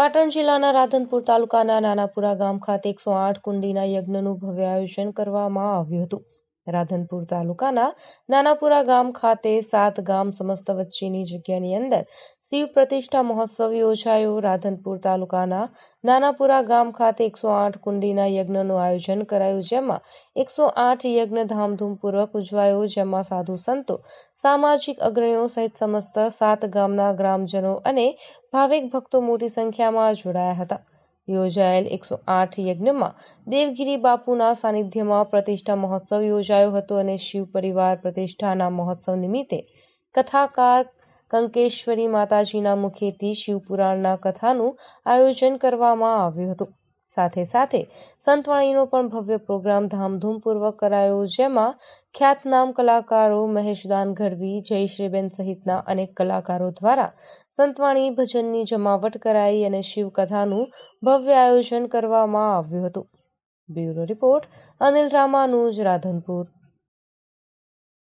પાટણ જિલ્લાના રાધનપુર તાલુકાના નાનાપુરા ગામ ખાતે એકસો આઠ કુંડીના યજ્ઞનું ભવ્ય આયોજન કરવામાં આવ્યું હતું રાધનપુર તાલુકાના નાનાપુરા ગામ ખાતે સાત ગામ સમસ્ત વચ્ચેની જગ્યાની અંદર શિવ પ્રતિષ્ઠા મહોત્સવ યોજાયો રાધનપુર તાલુકાના નાનાપુરા ગામ ખાતે એકસો આઠ કુંડીના યજ્ઞનું આયોજન કરાયું જેમાં એકસો આઠ યજ્ઞ ધામધૂમપૂર્વક ઉજવાયો જેમાં સાધુ સંતો સામાજિક અગ્રણીઓ સહિત સમસ્ત સાત ગામના ગ્રામજનો અને ભાવિક ભક્તો મોટી સંખ્યામાં જોડાયા હતા યોજાયેલ એકસો આઠ યજ્ઞમાં દેવગીરી બાપુના સાનિધ્યમાં પ્રતિષ્ઠા મહોત્સવ યોજાયો હતો અને શિવ પરિવાર પ્રતિષ્ઠાના મહોત્સવ નિમિત્તે કથાકાર કંકેશ્વરી માતાજીના મુખેથી શિવપુરાણના કથાનું આયોજન કરવામાં આવ્યું હતું સાથે સાથે સંતવાણીનો પણ ભવ્ય પ્રોગ્રામ ધામધૂમપૂર્વક કરાયો જેમાં ખ્યાતનામ કલાકારો મહેશદાન ગઢવી જયશ્રીબેન સહિતના અનેક કલાકારો દ્વારા સંતવાણી ભજનની જમાવટ કરાઈ અને શિવકથાનું ભવ્ય આયોજન કરવામાં આવ્યું હતું બ્યુરો રિપોર્ટ અનિલ રામાનુજ રાધનપુર